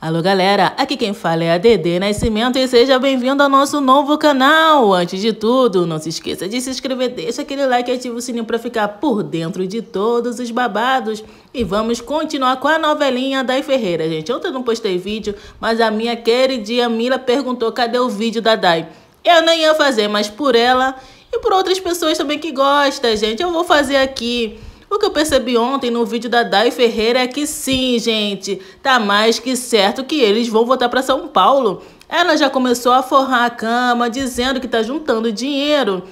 Alô galera, aqui quem fala é a Dede Nascimento e seja bem-vindo ao nosso novo canal. Antes de tudo, não se esqueça de se inscrever, deixa aquele like e ativa o sininho para ficar por dentro de todos os babados. E vamos continuar com a novelinha da Ferreira, gente. Ontem eu não postei vídeo, mas a minha queridinha Mila perguntou cadê o vídeo da Dai. Eu nem ia fazer, mas por ela e por outras pessoas também que gostam, gente, eu vou fazer aqui. O que eu percebi ontem no vídeo da Dai Ferreira é que sim, gente, tá mais que certo que eles vão voltar para São Paulo. Ela já começou a forrar a cama, dizendo que tá juntando dinheiro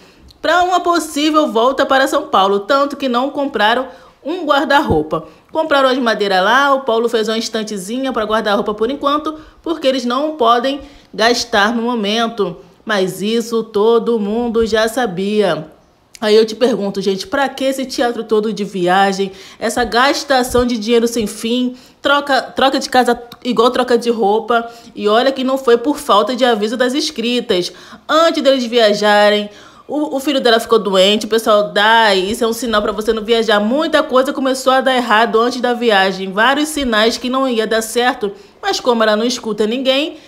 para uma possível volta para São Paulo, tanto que não compraram um guarda-roupa. Compraram as madeiras lá, o Paulo fez uma estantezinha para guardar roupa por enquanto, porque eles não podem gastar no momento. Mas isso todo mundo já sabia. Aí eu te pergunto, gente, para que esse teatro todo de viagem, essa gastação de dinheiro sem fim, troca, troca de casa igual troca de roupa? E olha que não foi por falta de aviso das escritas. Antes deles viajarem, o, o filho dela ficou doente, o pessoal dá, isso é um sinal para você não viajar. Muita coisa começou a dar errado antes da viagem, vários sinais que não ia dar certo, mas como ela não escuta ninguém,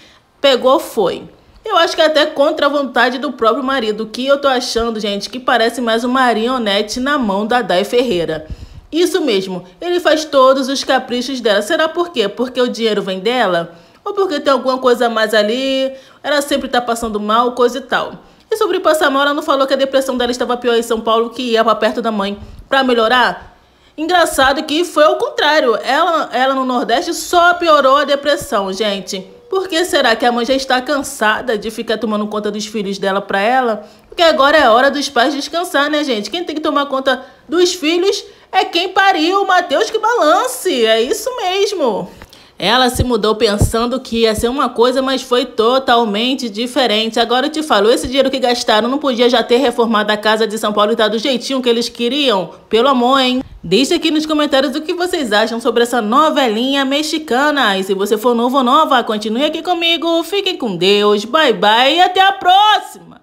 pegou, foi. Eu acho que é até contra a vontade do próprio marido, que eu tô achando, gente, que parece mais uma marionete na mão da Dai Ferreira. Isso mesmo, ele faz todos os caprichos dela. Será por quê? Porque o dinheiro vem dela? Ou porque tem alguma coisa a mais ali? Ela sempre tá passando mal, coisa e tal. E sobre passar mal, ela não falou que a depressão dela estava pior em São Paulo, que ia pra perto da mãe pra melhorar? Engraçado que foi o contrário. Ela, ela no Nordeste só piorou a depressão, gente. Por que será que a mãe já está cansada de ficar tomando conta dos filhos dela para ela? Porque agora é hora dos pais descansar, né, gente? Quem tem que tomar conta dos filhos é quem pariu, o Matheus que balance. É isso mesmo. Ela se mudou pensando que ia ser uma coisa, mas foi totalmente diferente. Agora eu te falo, esse dinheiro que gastaram não podia já ter reformado a casa de São Paulo e tá do jeitinho que eles queriam? Pelo amor, hein? Deixe aqui nos comentários o que vocês acham sobre essa novelinha mexicana. E se você for novo ou nova, continue aqui comigo. Fiquem com Deus. Bye, bye e até a próxima!